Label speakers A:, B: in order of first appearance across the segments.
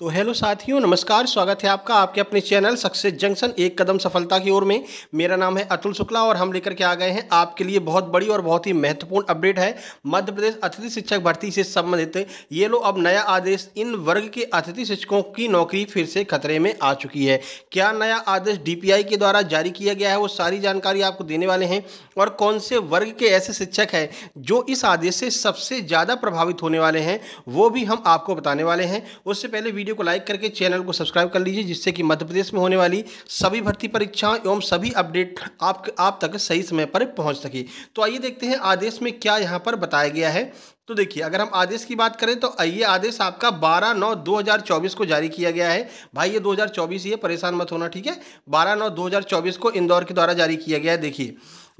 A: तो हेलो साथियों नमस्कार स्वागत है आपका आपके अपने चैनल सक्सेस जंक्शन एक कदम सफलता की ओर में मेरा नाम है अतुल शुक्ला और हम लेकर के आ गए हैं आपके लिए बहुत बड़ी और बहुत ही महत्वपूर्ण अपडेट है मध्य प्रदेश अतिथि शिक्षक भर्ती से संबंधित ये लो अब नया आदेश इन वर्ग के अतिथि शिक्षकों की नौकरी फिर से खतरे में आ चुकी है क्या नया आदेश डी के द्वारा जारी किया गया है वो सारी जानकारी आपको देने वाले हैं और कौन से वर्ग के ऐसे शिक्षक हैं जो इस आदेश से सबसे ज़्यादा प्रभावित होने वाले हैं वो भी हम आपको बताने वाले हैं उससे पहले वीडियो को लाइक करके चैनल को सब्सक्राइब कर लीजिए जिससे कि मध्य प्रदेश में होने वाली सभी भर्ती परीक्षाओं एवं सभी अपडेट आप, आप तक सही समय पर पहुंच सके तो आइए देखते हैं आदेश में क्या यहाँ पर बताया गया है तो देखिए अगर हम आदेश की बात करें तो ये आदेश आपका 12 नौ 2024 को जारी किया गया है भाई ये 2024 ही है परेशान मत होना ठीक है 12 नौ 2024 को इंदौर के द्वारा जारी किया गया है देखिए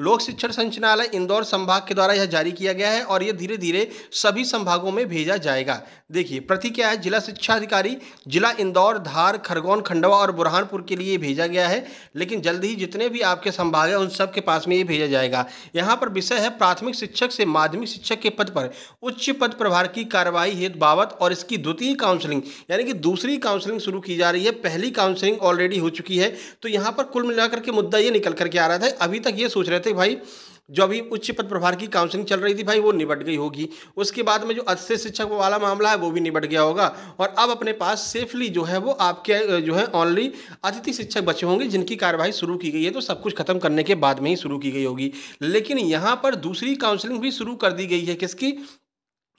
A: लोक शिक्षण संचालय इंदौर संभाग के द्वारा यह जारी किया गया है और ये धीरे धीरे सभी संभागों में भेजा जाएगा देखिए प्रति क्या है जिला शिक्षा अधिकारी जिला इंदौर धार खरगोन खंडवा और बुरहानपुर के लिए भेजा गया है लेकिन जल्द ही जितने भी आपके संभाग हैं उन सब के पास में ये भेजा जाएगा यहाँ पर विषय है प्राथमिक शिक्षक से माध्यमिक शिक्षक के पद पर उच्च पद प्रभार की कार्रवाई हेतु बावत और इसकी द्वितीय काउंसलिंग यानी कि दूसरी काउंसलिंग शुरू की जा रही है पहली काउंसलिंग ऑलरेडी हो चुकी है तो यहाँ पर कुल मिलाकर के मुद्दा ये निकल करके आ रहा था अभी तक ये सोच रहे थे भाई जो अभी उच्च पद प्रभार की काउंसलिंग चल रही थी भाई वो निबट गई होगी उसके बाद में जो अच्छे शिक्षक वाला मामला है वो भी निबट गया होगा और अब अपने पास सेफली जो है वो आपके जो है ऑनली अतिथि शिक्षक बचे होंगे जिनकी कार्यवाही शुरू की गई है तो सब कुछ खत्म करने के बाद में ही शुरू की गई होगी लेकिन यहाँ पर दूसरी काउंसलिंग भी शुरू कर दी गई है किसकी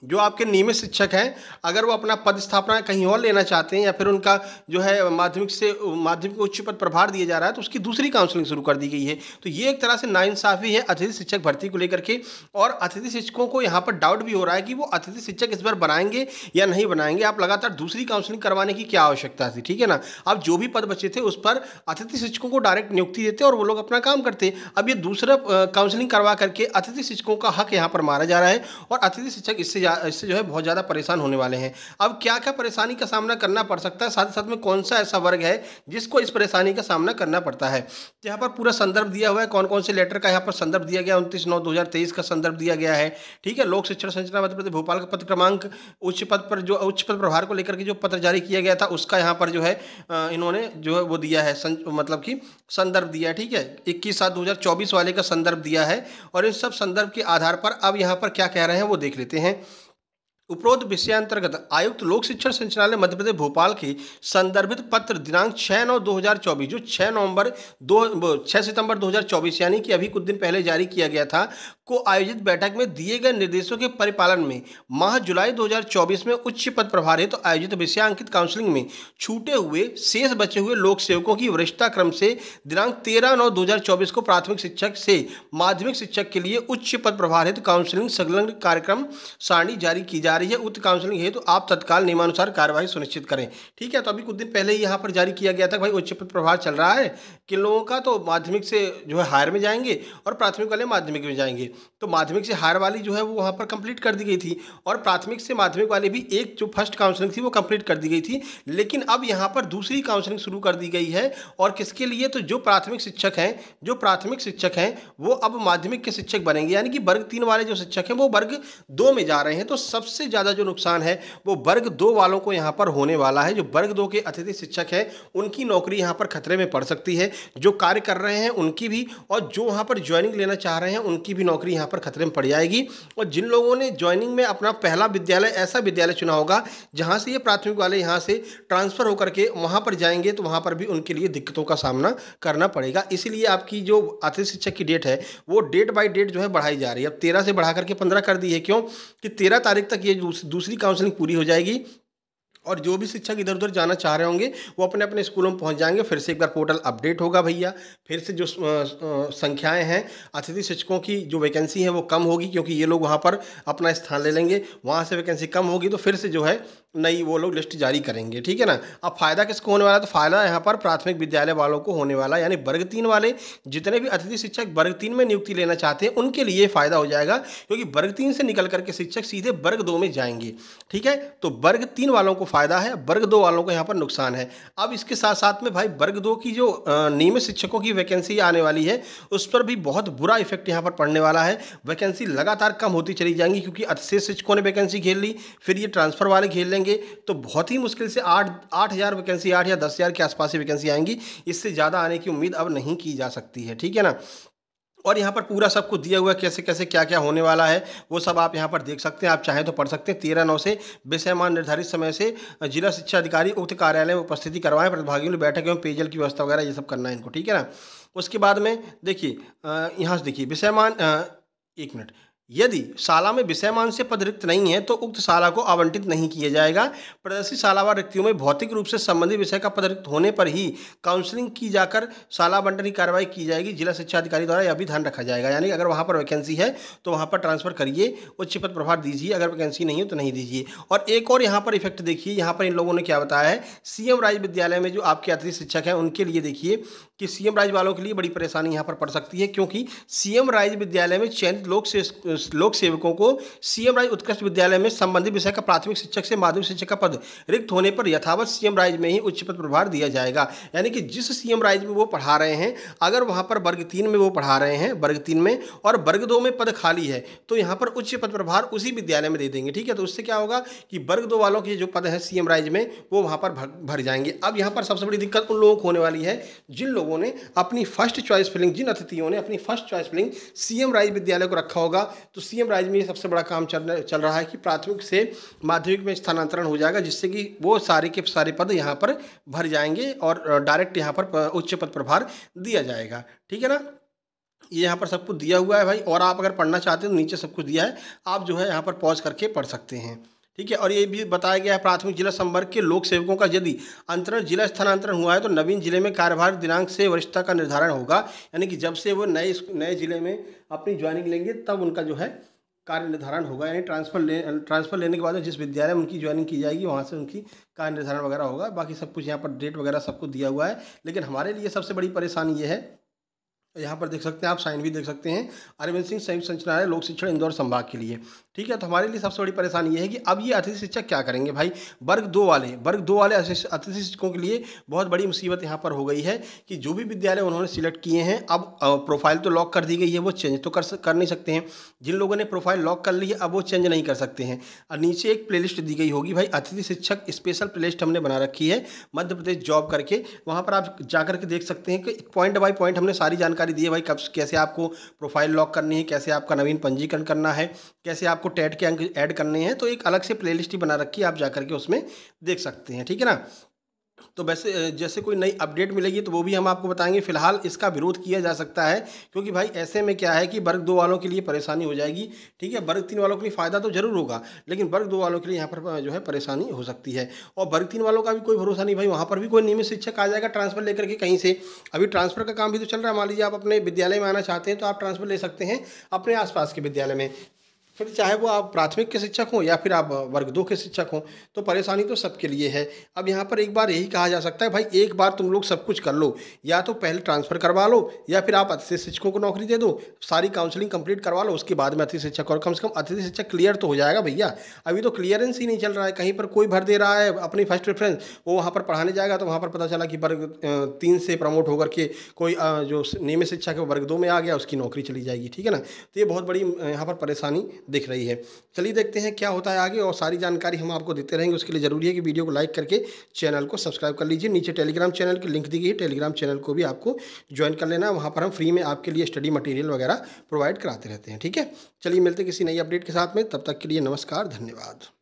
A: जो आपके नियमित शिक्षक हैं अगर वो अपना पद स्थापना कहीं और लेना चाहते हैं या फिर उनका जो है माध्यमिक से माध्यमिक उच्च पद प्रभार दिया जा रहा है तो उसकी दूसरी काउंसलिंग शुरू कर दी गई है तो ये एक तरह से नाइंसाफ़ी है अतिथि शिक्षक भर्ती को लेकर के और अतिथि शिक्षकों को यहाँ पर डाउट भी हो रहा है कि वो अतिथि शिक्षक इस बार बनाएंगे या नहीं बनाएंगे आप लगातार दूसरी काउंसलिंग करवाने की क्या आवश्यकता थी ठीक है ना आप जो भी पद बचे थे उस पर अतिथि शिक्षकों को डायरेक्ट नियुक्ति देते और वो लोग अपना काम करते अब ये दूसरा काउंसलिंग करवा करके अतिथि शिक्षकों का हक यहाँ पर मारा जा रहा है और अतिथि शिक्षक इससे इससे जो है बहुत ज़्यादा परेशान होने वाले हैं अब क्या क्या परेशानी का सामना करना पड़ सकता है साथ साथ में कौन सा ऐसा वर्ग है जिसको इस परेशानी का सामना करना पड़ता है यहाँ पर पूरा संदर्भ दिया हुआ है कौन कौन से लेटर का यहाँ पर संदर्भ दिया गया उनतीस नौ दो का संदर्भ दिया गया है ठीक है लोक शिक्षण संचना मध्य प्रदेश भोपाल का पत्र क्रमांक उच्च पद पर जो उच्च पद प्रभार को लेकर के जो पत्र जारी किया गया था उसका यहाँ पर जो है इन्होंने जो है वो दिया है मतलब कि संदर्भ दिया ठीक है इक्कीस सात दो वाले का संदर्भ दिया है और इन सब संदर्भ के आधार पर अब यहाँ पर क्या कह रहे हैं वो देख लेते हैं उपरोक्त अंतर्गत आयुक्त लोक शिक्षण संचालय मध्य प्रदेश भोपाल की संदर्भित पत्र दिनांक 6 नौ 2024 जो 6 नवंबर दो छः सितंबर 2024 यानी कि अभी कुछ दिन पहले जारी किया गया था को आयोजित बैठक में दिए गए निर्देशों के परिपालन में माह जुलाई 2024 में उच्च पद प्रभारित तो आयोजित विषयांकित काउंसलिंग में छूटे हुए शेष बचे हुए लोक सेवकों की वरिष्ठता क्रम से दिनांक 13 नौ 2024 को प्राथमिक शिक्षक से माध्यमिक शिक्षक के लिए उच्च पद प्रभारित तो काउंसलिंग संलग्न कार्यक्रम सारणी जारी की जा रही है उच्च काउंसलिंग हेतु तो आप तत्काल नियमानुसार कार्यवाही सुनिश्चित करें ठीक है तो अभी कुछ दिन पहले ही यहाँ पर जारी किया गया था भाई उच्च पद प्रभार चल रहा है किन लोगों का तो माध्यमिक से जो है हायर में जाएंगे और प्राथमिक वाले माध्यमिक में जाएंगे तो माध्यमिक से हायर वाली जो है वो वहाँ पर कंप्लीट कर दी गई थी और प्राथमिक से माध्यमिक वाली भी एक जो फर्स्ट काउंसलिंग थी वो कंप्लीट कर दी गई थी लेकिन अब यहाँ पर दूसरी काउंसलिंग शुरू कर दी गई है और किसके लिए तो जो प्राथमिक शिक्षक हैं जो प्राथमिक शिक्षक हैं वो अब माध्यमिक के शिक्षक बनेंगे यानी कि वर्ग तीन वाले जो शिक्षक हैं वो वर्ग दो में जा रहे हैं तो सबसे ज़्यादा जो नुकसान है वो वर्ग दो वालों को यहाँ पर होने वाला है जो वर्ग दो के अतिथि शिक्षक हैं उनकी नौकरी यहाँ पर खतरे में पड़ सकती है जो कार्य कर रहे हैं उनकी भी और जो वहाँ पर ज्वाइनिंग लेना चाह रहे हैं उनकी भी नौकरी नौकरी यहाँ पर खतरे में पड़ जाएगी और जिन लोगों ने ज्वाइनिंग में अपना पहला विद्यालय ऐसा विद्यालय चुना होगा जहाँ से ये प्राथमिक वाले यहाँ से ट्रांसफ़र होकर के वहाँ पर जाएंगे तो वहाँ पर भी उनके लिए दिक्कतों का सामना करना पड़ेगा इसीलिए आपकी जो अतिथि शिक्षक की डेट है वो डेट बाई डेट जो है बढ़ाई जा रही है अब तेरह से बढ़ा करके पंद्रह कर दी है क्यों कि तेरह तारीख तक ये दूसरी काउंसलिंग पूरी हो जाएगी और जो भी शिक्षक इधर उधर जाना चाह रहे होंगे वो अपने अपने स्कूलों में पहुंच जाएंगे फिर से एक बार पोर्टल अपडेट होगा भैया फिर से जो संख्याएं हैं अतिथि शिक्षकों की जो वैकेंसी है वो कम होगी क्योंकि ये लोग वहाँ पर अपना स्थान ले लेंगे वहाँ से वैकेंसी कम होगी तो फिर से जो है नई वो लोग लिस्ट जारी करेंगे ठीक है ना अब फ़ायदा किसको होने वाला है तो फ़ायदा यहाँ पर प्राथमिक विद्यालय वालों को होने वाला यानी वर्ग तीन वाले जितने भी अतिथि शिक्षक वर्ग तीन में नियुक्ति लेना चाहते हैं उनके लिए फ़ायदा हो जाएगा क्योंकि वर्ग तीन से निकल करके शिक्षक सीधे वर्ग दो में जाएंगे ठीक है तो वर्ग तीन वालों को फ़ायदा है वर्ग दो वालों को यहाँ पर नुकसान है अब इसके साथ साथ में भाई वर्ग दो की जो नियमित शिक्षकों की वैकेंसी आने वाली है उस पर भी बहुत बुरा इफेक्ट यहाँ पर पड़ने वाला है वैकेंसी लगातार कम होती चली जाएंगी क्योंकि अच्छे शिक्षकों ने वैकेंसी घेर ली फिर ये ट्रांसफ़र वाले घेर लेंगे तो बहुत ही मुश्किल से आठ आठ हज़ार वैकेंसी आठ या दस हज़ार के आसपास ही वैकेंसी आएंगी इससे ज़्यादा आने की उम्मीद अब नहीं की जा सकती है ठीक है ना और यहाँ पर पूरा सब कुछ दिया हुआ है कैसे कैसे क्या क्या होने वाला है वो सब आप यहाँ पर देख सकते हैं आप चाहें तो पढ़ सकते हैं तेरह नौ से विषयमान निर्धारित समय से जिला शिक्षा अधिकारी उक्त कार्यालय में उपस्थिति करवाएं प्रतिभागियों ने बैठक एवं पेयजल की व्यवस्था वगैरह ये सब करना है इनको ठीक है ना उसके बाद में देखिए यहाँ से देखिए विषयमान एक मिनट यदि शाला में विषय से पद रिक्त नहीं है तो उक्त शाला को आवंटित नहीं किया जाएगा प्रदर्शित शालावार रिक्तियों में भौतिक रूप से संबंधित विषय का पद रिक्त होने पर ही काउंसलिंग की जाकर शाला बंटन की कार्रवाई की जाएगी जिला शिक्षा अधिकारी द्वारा यह भी ध्यान रखा जाएगा यानी अगर वहाँ पर वैकेंसी है तो वहाँ पर ट्रांसफर करिए उच्च पद प्रभार दीजिए अगर वैकेंसी नहीं है तो नहीं दीजिए और एक और यहाँ पर इफेक्ट देखिए यहाँ पर इन लोगों ने क्या बताया है सीएम राज्य विद्यालय में जो आपके अतिथि शिक्षक हैं उनके लिए देखिए कि सी राज्य वालों के लिए बड़ी परेशानी यहाँ पर पड़ सकती है क्योंकि सीएम राज्य विद्यालय में चयनित लोग से लोक सेवकों को सीएम राज्य उत्कृष्ट विद्यालय में संबंधित विषय का प्राथमिक शिक्षक से माध्यमिक शिक्षक का पद रिक्त होने पर यथावत सीएम राज्य में ही उच्च पद प्रभार दिया जाएगा यानी कि जिस सीएम राज्य में वो पढ़ा रहे हैं अगर वहाँ पर वर्ग तीन में वो पढ़ा रहे हैं वर्ग तीन में और वर्ग दो में पद खाली है तो यहाँ पर उच्च पद प्रभार उसी विद्यालय में दे देंगे ठीक है तो उससे क्या होगा कि वर्ग दो वालों के जो पद हैं सीएम राज्य में वो वहाँ पर भर जाएंगे अब यहाँ पर सबसे बड़ी दिक्कत उन लोगों को होने वाली है जिन लोगों ने अपनी फर्स्ट चॉइस फिलिंग जिन अतिथियों ने अपनी फर्स्ट चॉइस फिलिंग सीएम राज्य विद्यालय को रखा होगा तो सीएम राज्य में ये सबसे बड़ा काम चल चल रहा है कि प्राथमिक से माध्यमिक में स्थानांतरण हो जाएगा जिससे कि वो सारे के सारे पद यहाँ पर भर जाएंगे और डायरेक्ट यहाँ पर उच्च पद प्रभार दिया जाएगा ठीक है ना ये यहाँ पर सब कुछ दिया हुआ है भाई और आप अगर पढ़ना चाहते हैं तो नीचे सब कुछ दिया है आप जो है यहाँ पर पॉज करके पढ़ सकते हैं ठीक है और ये भी बताया गया है प्राथमिक जिला संवर्ग के लोक सेवकों का यदि अंतरण जिला स्थानांतरण हुआ है तो नवीन जिले में कार्यभार दिनांक से वरिष्ठता का निर्धारण होगा यानी कि जब से वो नए नए जिले में अपनी ज्वाइनिंग लेंगे तब उनका जो है कार्य निर्धारण होगा यानी ट्रांसफर ले ट्रांसफर लेने के बाद जिस विद्यालय में उनकी ज्वाइनिंग की जाएगी वहाँ से उनकी कार्य निर्धारण वगैरह होगा बाकी सब कुछ यहाँ पर डेट वगैरह सबको दिया हुआ है लेकिन हमारे लिए सबसे बड़ी परेशानी ये है यहाँ पर देख सकते हैं आप साइन भी देख सकते हैं अरविंद सिंह संयुक्त संचालय लोक शिक्षण इंदौर संभाग के लिए ठीक है तो हमारे लिए सबसे बड़ी परेशानी ये है कि अब ये अतिथि शिक्षक क्या करेंगे भाई वर्ग दो वाले वर्ग दो वाले अतिथि शिक्षकों के लिए बहुत बड़ी मुसीबत यहाँ पर हो गई है कि जो भी विद्यालय उन्होंने सिलेक्ट किए हैं अब प्रोफाइल तो लॉक कर दी गई है वो चेंज तो कर कर नहीं सकते हैं जिन लोगों ने प्रोफाइल लॉक कर ली है अब वो चेंज नहीं कर सकते हैं और नीचे एक प्ले दी गई होगी भाई अतिथि शिक्षक स्पेशल प्ले हमने बना रखी है मध्य प्रदेश जॉब करके वहाँ पर आप जा करके देख सकते हैं कि पॉइंट बाई पॉइंट हमने सारी जानकारी जानकारी दी है भाई कब कैसे आपको प्रोफाइल लॉक करनी है कैसे आपका नवीन पंजीकरण करना है कैसे आपको टैट के अंक ऐड करने हैं तो एक अलग से प्लेलिस्ट ही बना रखी है आप जा करके उसमें देख सकते हैं ठीक है ना तो वैसे जैसे कोई नई अपडेट मिलेगी तो वो भी हम आपको बताएंगे फिलहाल इसका विरोध किया जा सकता है क्योंकि भाई ऐसे में क्या है कि वर्ग दो वालों के लिए परेशानी हो जाएगी ठीक है वर्ग तीन वालों के लिए फ़ायदा तो जरूर होगा लेकिन वर्ग दो वालों के लिए यहाँ पर जो है परेशानी हो सकती है और वर्ग तीन वालों का भी कोई भरोसा नहीं भाई वहाँ पर भी कोई नियमित शिक्षक आ जाएगा ट्रांसफ़र लेकर के कहीं से अभी ट्रांसफ़र का काम भी तो चल रहा है मान लीजिए आप अपने विद्यालय में आना चाहते हैं तो आप ट्रांसफ़र ले सकते हैं अपने आसपास के विद्यालय में फिर चाहे वो आप प्राथमिक के शिक्षक हों या फिर आप वर्ग दो के शिक्षक हों तो परेशानी तो सबके लिए है अब यहाँ पर एक बार यही कहा जा सकता है भाई एक बार तुम लोग सब कुछ कर लो या तो पहले ट्रांसफ़र करवा लो या फिर आप अतिथि शिक्षकों को नौकरी दे दो सारी काउंसलिंग कंप्लीट करवा लो उसके बाद में अतिथि शिक्षक और कम से कम अतिथि शिक्षक क्लियर तो हो जाएगा भैया अभी तो क्लियरेंस ही नहीं चल रहा है कहीं पर कोई भर दे रहा है अपनी फर्स्ट प्रेफरेंस वो वहाँ पर पढ़ाने जाएगा तो वहाँ पर पता चला कि वर्ग तीन से प्रमोट होकर के कोई जो नियमित शिक्षक के वर्ग दो में आ गया उसकी नौकरी चली जाएगी ठीक है ना तो ये बहुत बड़ी यहाँ पर परेशानी दिख रही है चलिए देखते हैं क्या होता है आगे और सारी जानकारी हम आपको देते रहेंगे उसके लिए ज़रूरी है कि वीडियो को लाइक करके चैनल को सब्सक्राइब कर लीजिए नीचे टेलीग्राम चैनल की लिंक दी गई है टेलीग्राम चैनल को भी आपको ज्वाइन कर लेना वहाँ पर हम फ्री में आपके लिए स्टडी मटेरियल वगैरह प्रोवाइड कराते रहते हैं ठीक है चलिए मिलते किसी नई अपडेट के साथ में तब तक के लिए नमस्कार धन्यवाद